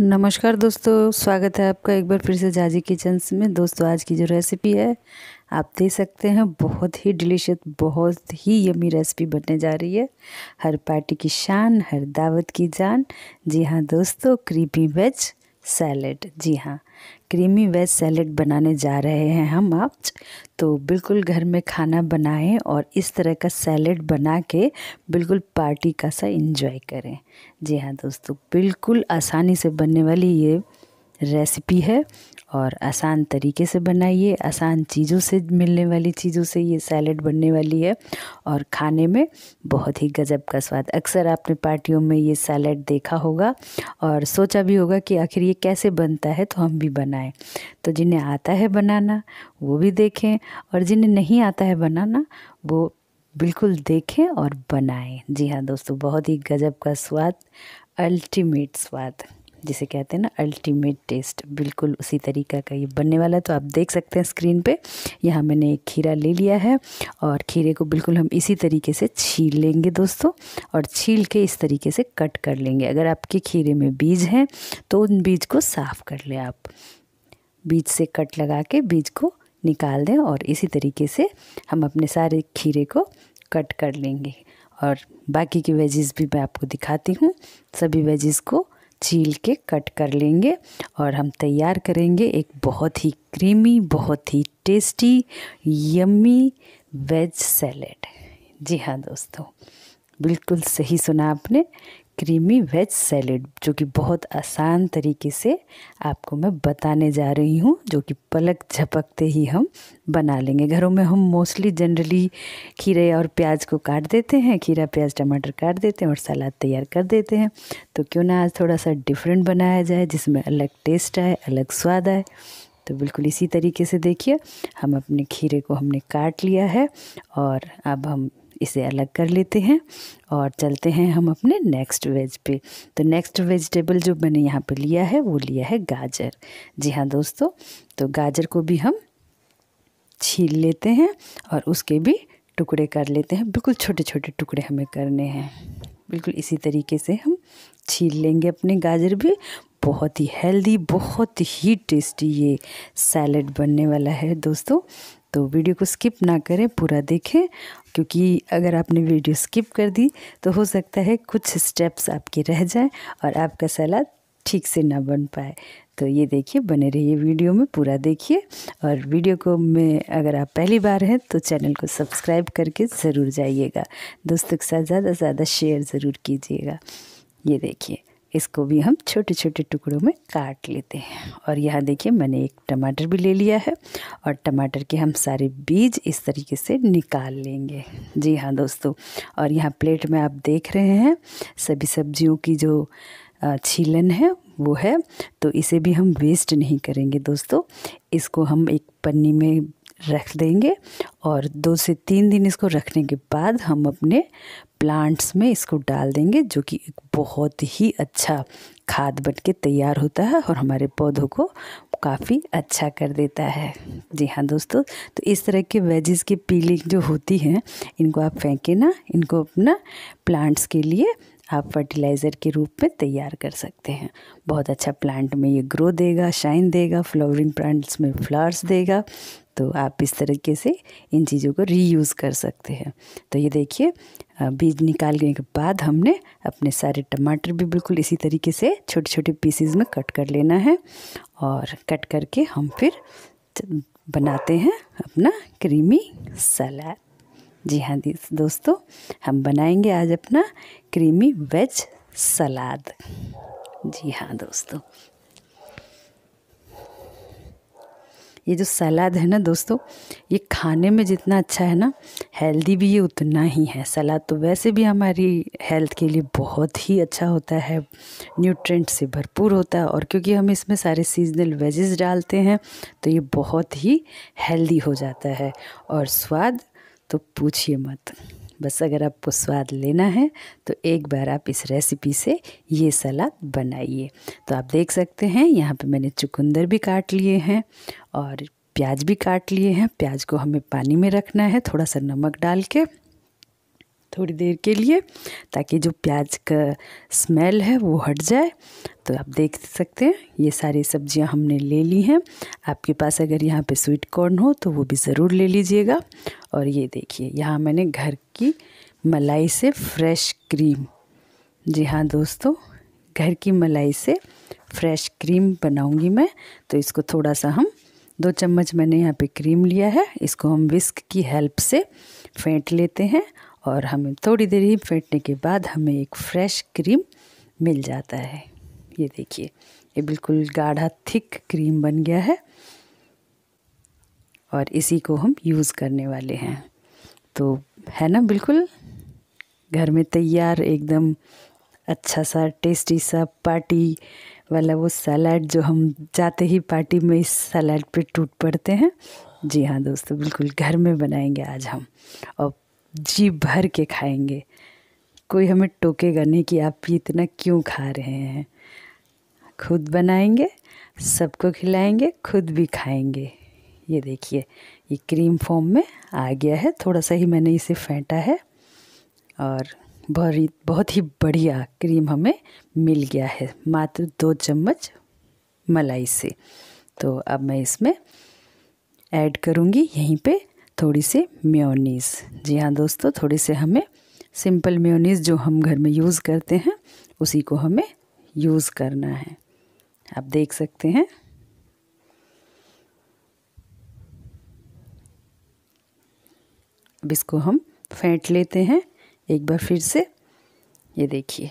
नमस्कार दोस्तों स्वागत है आपका एक बार फिर से जाजी किचन्स में दोस्तों आज की जो रेसिपी है आप देख सकते हैं बहुत ही डिलीशियस बहुत ही यमी रेसिपी बनने जा रही है हर पार्टी की शान हर दावत की जान जी हाँ दोस्तों क्रीपी वेज सैलेड जी हाँ क्रीमी वेज सैलेड बनाने जा रहे हैं हम आप तो बिल्कुल घर में खाना बनाएं और इस तरह का सैलेड बना के बिल्कुल पार्टी का सा इंजॉय करें जी हाँ दोस्तों बिल्कुल आसानी से बनने वाली ये रेसिपी है और आसान तरीके से बनाइए आसान चीज़ों से मिलने वाली चीज़ों से ये सैलड बनने वाली है और खाने में बहुत ही गजब का स्वाद अक्सर आपने पार्टियों में ये सैलड देखा होगा और सोचा भी होगा कि आखिर ये कैसे बनता है तो हम भी बनाएं तो जिन्हें आता है बनाना वो भी देखें और जिन्हें नहीं आता है बनाना वो बिल्कुल देखें और बनाएं जी हाँ दोस्तों बहुत ही गजब का स्वाद अल्टीमेट स्वाद जिसे कहते हैं ना अल्टीमेट टेस्ट बिल्कुल उसी तरीका का ये बनने वाला है तो आप देख सकते हैं स्क्रीन पे यहाँ मैंने एक खीरा ले लिया है और खीरे को बिल्कुल हम इसी तरीके से छील लेंगे दोस्तों और छील के इस तरीके से कट कर लेंगे अगर आपके खीरे में बीज हैं तो उन बीज को साफ़ कर लें आप बीज से कट लगा के बीज को निकाल दें और इसी तरीके से हम अपने सारे खीरे को कट कर लेंगे और बाकी की वेजेस भी मैं आपको दिखाती हूँ सभी वेजेस को छील के कट कर लेंगे और हम तैयार करेंगे एक बहुत ही क्रीमी बहुत ही टेस्टी यम्मी वेज सैलेड जी हाँ दोस्तों बिल्कुल सही सुना आपने क्रीमी वेज सैलेड जो कि बहुत आसान तरीके से आपको मैं बताने जा रही हूँ जो कि पलक झपकते ही हम बना लेंगे घरों में हम मोस्टली जनरली खीरे और प्याज को काट देते हैं खीरा प्याज टमाटर काट देते हैं और सलाद तैयार कर देते हैं तो क्यों ना आज थोड़ा सा डिफरेंट बनाया जाए जिसमें अलग टेस्ट आए अलग स्वाद आए तो बिल्कुल इसी तरीके से देखिए हम अपने खीरे को हमने काट लिया है और अब हम इसे अलग कर लेते हैं और चलते हैं हम अपने नेक्स्ट वेज पे तो नेक्स्ट वेजिटेबल जो मैंने यहाँ पे लिया है वो लिया है गाजर जी हाँ दोस्तों तो गाजर को भी हम छील लेते हैं और उसके भी टुकड़े कर लेते हैं बिल्कुल छोटे छोटे टुकड़े हमें करने हैं बिल्कुल इसी तरीके से हम छील लेंगे अपने गाजर भी बहुत ही हेल्दी बहुत ही टेस्टी ये सैलड बनने वाला है दोस्तों तो वीडियो को स्किप ना करें पूरा देखें क्योंकि अगर आपने वीडियो स्किप कर दी तो हो सकता है कुछ स्टेप्स आपके रह जाएं और आपका सलाद ठीक से ना बन पाए तो ये देखिए बने रहिए वीडियो में पूरा देखिए और वीडियो को में अगर आप पहली बार हैं तो चैनल को सब्सक्राइब करके ज़रूर जाइएगा दोस्तों के साथ ज़्यादा से ज़्यादा शेयर ज़रूर कीजिएगा ये देखिए इसको भी हम छोटे छोटे टुकड़ों में काट लेते हैं और यहाँ देखिए मैंने एक टमाटर भी ले लिया है और टमाटर के हम सारे बीज इस तरीके से निकाल लेंगे जी हाँ दोस्तों और यहाँ प्लेट में आप देख रहे हैं सभी सब्जियों की जो छीलन है वो है तो इसे भी हम वेस्ट नहीं करेंगे दोस्तों इसको हम एक पन्नी में रख देंगे और दो से तीन दिन इसको रखने के बाद हम अपने प्लांट्स में इसको डाल देंगे जो कि एक बहुत ही अच्छा खाद बन के तैयार होता है और हमारे पौधों को काफ़ी अच्छा कर देता है जी हाँ दोस्तों तो इस तरह के वेजेस की पीलिंग जो होती हैं इनको आप फेंके ना इनको अपना प्लांट्स के लिए आप फर्टिलाइज़र के रूप में तैयार कर सकते हैं बहुत अच्छा प्लांट में ये ग्रो देगा शाइन देगा फ्लावरिंग प्लांट्स में फ्लावर्स देगा तो आप इस तरीके से इन चीज़ों को रीयूज़ कर सकते हैं तो ये देखिए बीज निकालने के बाद हमने अपने सारे टमाटर भी बिल्कुल इसी तरीके से छोटे छोटे पीसीज में कट कर लेना है और कट करके हम फिर बनाते हैं अपना क्रीमी सलाद जी हाँ दोस्तों हम बनाएंगे आज अपना क्रीमी वेज सलाद जी हाँ दोस्तों ये जो सलाद है ना दोस्तों ये खाने में जितना अच्छा है ना हेल्दी भी ये उतना ही है सलाद तो वैसे भी हमारी हेल्थ के लिए बहुत ही अच्छा होता है न्यूट्रेंट से भरपूर होता है और क्योंकि हम इसमें सारे सीजनल वेजेस डालते हैं तो ये बहुत ही हेल्दी हो जाता है और स्वाद तो पूछिए मत बस अगर आपको स्वाद लेना है तो एक बार आप इस रेसिपी से ये सलाद बनाइए तो आप देख सकते हैं यहाँ पे मैंने चुकंदर भी काट लिए हैं और प्याज भी काट लिए हैं प्याज को हमें पानी में रखना है थोड़ा सा नमक डाल के थोड़ी देर के लिए ताकि जो प्याज का स्मेल है वो हट जाए तो आप देख सकते हैं ये सारी सब्जियां हमने ले ली हैं आपके पास अगर यहाँ पे स्वीट कॉर्न हो तो वो भी ज़रूर ले लीजिएगा और ये देखिए यहाँ मैंने घर की मलाई से फ्रेश क्रीम जी हाँ दोस्तों घर की मलाई से फ्रेश क्रीम बनाऊंगी मैं तो इसको थोड़ा सा हम दो चम्मच मैंने यहाँ पे क्रीम लिया है इसको हम विस्क की हेल्प से फेंट लेते हैं और हमें थोड़ी देर ही फेंटने के बाद हमें एक फ्रेश क्रीम मिल जाता है ये देखिए ये बिल्कुल गाढ़ा थिक क्रीम बन गया है और इसी को हम यूज़ करने वाले हैं तो है ना बिल्कुल घर में तैयार एकदम अच्छा सा टेस्टी सा पार्टी वाला वो सलाद जो हम जाते ही पार्टी में इस सलाद पे टूट पड़ते हैं जी हाँ दोस्तों बिल्कुल घर में बनाएंगे आज हम और जी भर के खाएंगे कोई हमें टोकेगा नहीं कि आप ये इतना क्यों खा रहे हैं खुद बनाएंगे सबको खिलाएंगे खुद भी खाएंगे ये देखिए ये क्रीम फॉर्म में आ गया है थोड़ा सा ही मैंने इसे फेंटा है और बहुत बहुत ही बढ़िया क्रीम हमें मिल गया है मात्र दो चम्मच मलाई से तो अब मैं इसमें ऐड करूँगी यहीं पे थोड़ी सी म्योनीस जी हाँ दोस्तों थोड़ी से हमें सिंपल म्योनीस जो हम घर में यूज़ करते हैं उसी को हमें यूज़ करना है आप देख सकते हैं अब इसको हम फेंट लेते हैं एक बार फिर से ये देखिए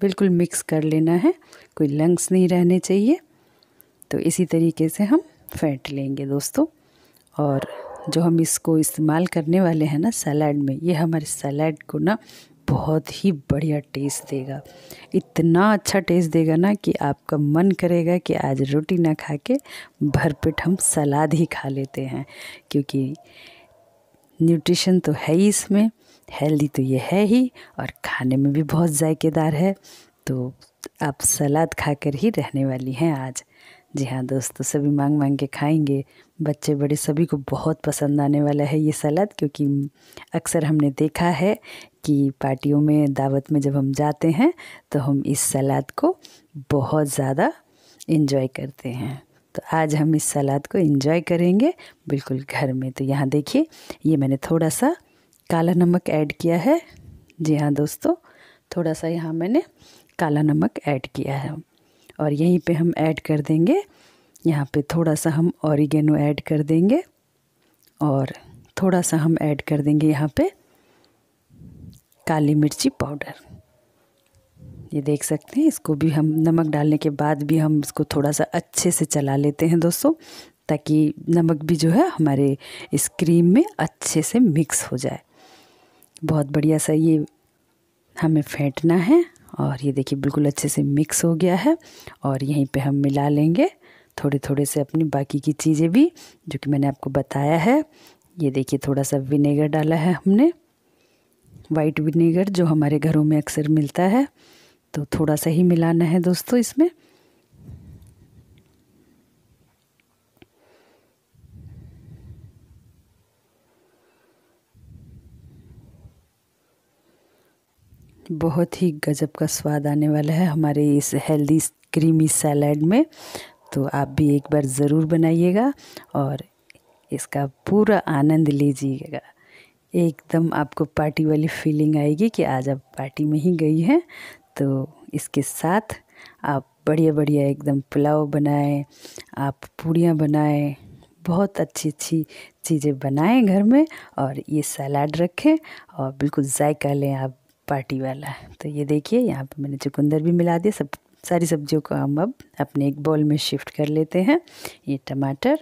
बिल्कुल मिक्स कर लेना है कोई लंग्स नहीं रहने चाहिए तो इसी तरीके से हम फेंट लेंगे दोस्तों और जो हम इसको इस्तेमाल करने वाले हैं ना सलाद में ये हमारे सलाद को ना बहुत ही बढ़िया टेस्ट देगा इतना अच्छा टेस्ट देगा ना कि आपका मन करेगा कि आज रोटी ना खा के भरपेट हम सलाद ही खा लेते हैं क्योंकि न्यूट्रिशन तो है ही इसमें हेल्दी तो ये है ही और खाने में भी बहुत जायकेदार है तो आप सलाद खाकर ही रहने वाली हैं आज जी हाँ दोस्तों सभी मांग मांग के खाएंगे बच्चे बड़े सभी को बहुत पसंद आने वाला है ये सलाद क्योंकि अक्सर हमने देखा है कि पार्टियों में दावत में जब हम जाते हैं तो हम इस सलाद को बहुत ज़्यादा इन्जॉय करते हैं तो आज हम इस सलाद को इन्जॉय करेंगे बिल्कुल घर में तो यहाँ देखिए ये मैंने थोड़ा सा काला नमक ऐड किया है जी हाँ दोस्तों थोड़ा सा यहाँ मैंने काला नमक ऐड किया है और यहीं पे हम ऐड कर देंगे यहाँ पे थोड़ा सा हम ऑरिगेनो ऐड कर देंगे और थोड़ा सा हम ऐड कर देंगे यहाँ पे काली मिर्ची पाउडर ये देख सकते हैं इसको भी हम नमक डालने के बाद भी हम इसको थोड़ा सा अच्छे से चला लेते हैं दोस्तों ताकि नमक भी जो है हमारे इस क्रीम में अच्छे से मिक्स हो जाए बहुत बढ़िया सा ये हमें फेंटना है और ये देखिए बिल्कुल अच्छे से मिक्स हो गया है और यहीं पे हम मिला लेंगे थोड़े थोड़े से अपनी बाकी की चीज़ें भी जो कि मैंने आपको बताया है ये देखिए थोड़ा सा विनेगर डाला है हमने वाइट विनेगर जो हमारे घरों में अक्सर मिलता है तो थोड़ा सा ही मिलाना है दोस्तों इसमें बहुत ही गजब का स्वाद आने वाला है हमारे इस हेल्दी क्रीमी सैलड में तो आप भी एक बार ज़रूर बनाइएगा और इसका पूरा आनंद लीजिएगा एकदम आपको पार्टी वाली फीलिंग आएगी कि आज आप पार्टी में ही गई हैं तो इसके साथ आप बढ़िया बढ़िया एकदम पुलाव बनाएं आप पूड़ियाँ बनाएं बहुत अच्छी अच्छी चीज़ें बनाएं घर में और ये सलाद रखें और बिल्कुल जायका लें आप पार्टी वाला तो ये देखिए यहाँ पे मैंने चुकंदर भी मिला दिया सब सारी सब्जियों को हम अब अपने एक बॉल में शिफ्ट कर लेते हैं ये टमाटर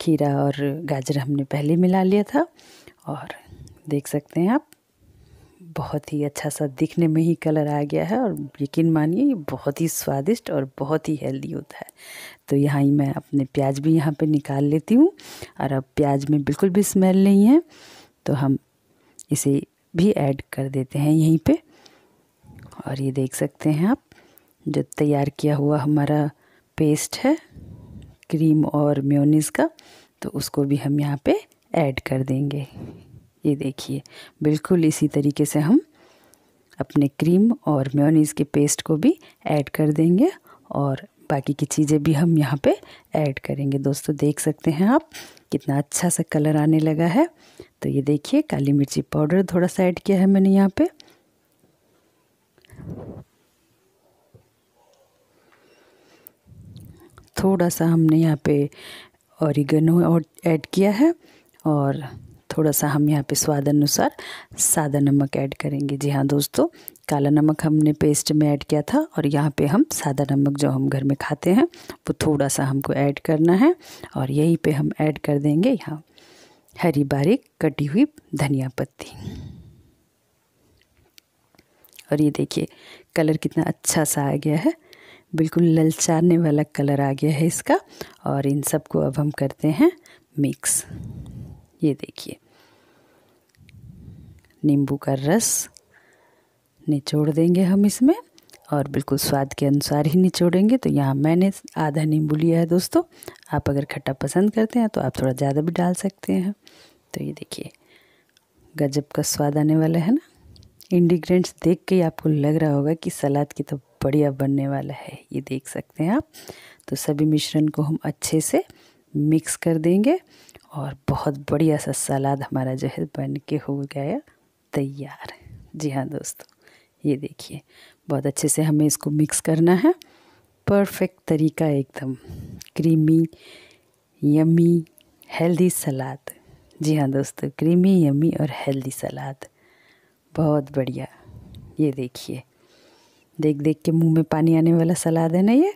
खीरा और गाजर हमने पहले मिला लिया था और देख सकते हैं आप बहुत ही अच्छा सा दिखने में ही कलर आ गया है और यकीन मानिए ये बहुत ही स्वादिष्ट और बहुत ही हेल्दी होता है तो यहाँ ही मैं अपने प्याज भी यहाँ पे निकाल लेती हूँ और अब प्याज में बिल्कुल भी स्मेल नहीं है तो हम इसे भी ऐड कर देते हैं यहीं पे और ये देख सकते हैं आप जो तैयार किया हुआ हमारा पेस्ट है क्रीम और म्योनीस का तो उसको भी हम यहाँ पे ऐड कर देंगे ये देखिए बिल्कुल इसी तरीके से हम अपने क्रीम और म्योनीस के पेस्ट को भी ऐड कर देंगे और बाकी की चीज़ें भी हम यहाँ पे ऐड करेंगे दोस्तों देख सकते हैं आप कितना अच्छा सा कलर आने लगा है तो ये देखिए काली मिर्ची पाउडर थोड़ा सा ऐड किया है मैंने यहाँ पे थोड़ा सा हमने यहाँ पे औरिगनो ऐड किया है और थोड़ा सा हम यहाँ पे स्वाद अनुसार सादा नमक ऐड करेंगे जी हाँ दोस्तों काला नमक हमने पेस्ट में ऐड किया था और यहाँ पे हम सादा नमक जो हम घर में खाते हैं वो थोड़ा सा हमको ऐड करना है और यहीं पे हम ऐड कर देंगे यहाँ हरी बारीक कटी हुई धनिया पत्ती और ये देखिए कलर कितना अच्छा सा आ गया है बिल्कुल ललचाने वाला कलर आ गया है इसका और इन सबको अब हम करते हैं मिक्स ये देखिए नींबू का रस निचोड़ देंगे हम इसमें और बिल्कुल स्वाद के अनुसार ही निचोड़ेंगे तो यहाँ मैंने आधा नींबू लिया है दोस्तों आप अगर खट्टा पसंद करते हैं तो आप थोड़ा ज़्यादा भी डाल सकते हैं तो ये देखिए गजब का स्वाद आने वाला है ना इंडिग्रेंट्स देख के ही आपको लग रहा होगा कि सलाद की तो बढ़िया बनने वाला है ये देख सकते हैं आप तो सभी मिश्रण को हम अच्छे से मिक्स कर देंगे और बहुत बढ़िया सा सलाद हमारा जो है बन के हो गया तैयार जी हाँ दोस्तों ये देखिए बहुत अच्छे से हमें इसको मिक्स करना है परफेक्ट तरीका एकदम क्रीमी यमी हेल्दी सलाद जी हाँ दोस्तों क्रीमी यमी और हेल्दी सलाद बहुत बढ़िया ये देखिए देख देख के मुंह में पानी आने वाला सलाद है ना ये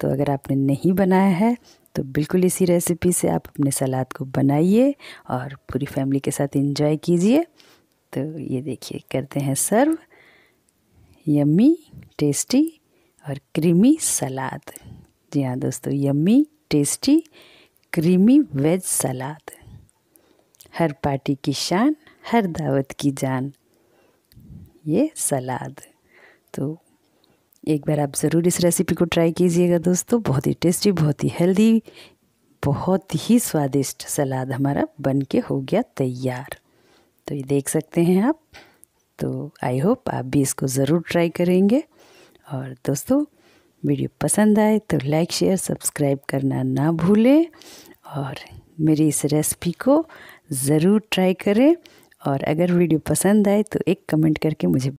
तो अगर आपने नहीं बनाया है तो बिल्कुल इसी रेसिपी से आप अपने सलाद को बनाइए और पूरी फैमिली के साथ एंजॉय कीजिए तो ये देखिए करते हैं सर्व यम्मी टेस्टी और क्रीमी सलाद जी हाँ दोस्तों yummy tasty creamy veg salad हर पार्टी की शान हर दावत की जान ये सलाद तो एक बार आप ज़रूर इस रेसिपी को ट्राई कीजिएगा दोस्तों बहुत ही टेस्टी बहुत ही हेल्दी बहुत ही स्वादिष्ट सलाद हमारा बन के हो गया तैयार तो ये देख सकते हैं आप तो आई होप आप भी इसको ज़रूर ट्राई करेंगे और दोस्तों वीडियो पसंद आए तो लाइक शेयर सब्सक्राइब करना ना भूलें और मेरी इस रेसिपी को ज़रूर ट्राई करें और अगर वीडियो पसंद आए तो एक कमेंट करके मुझे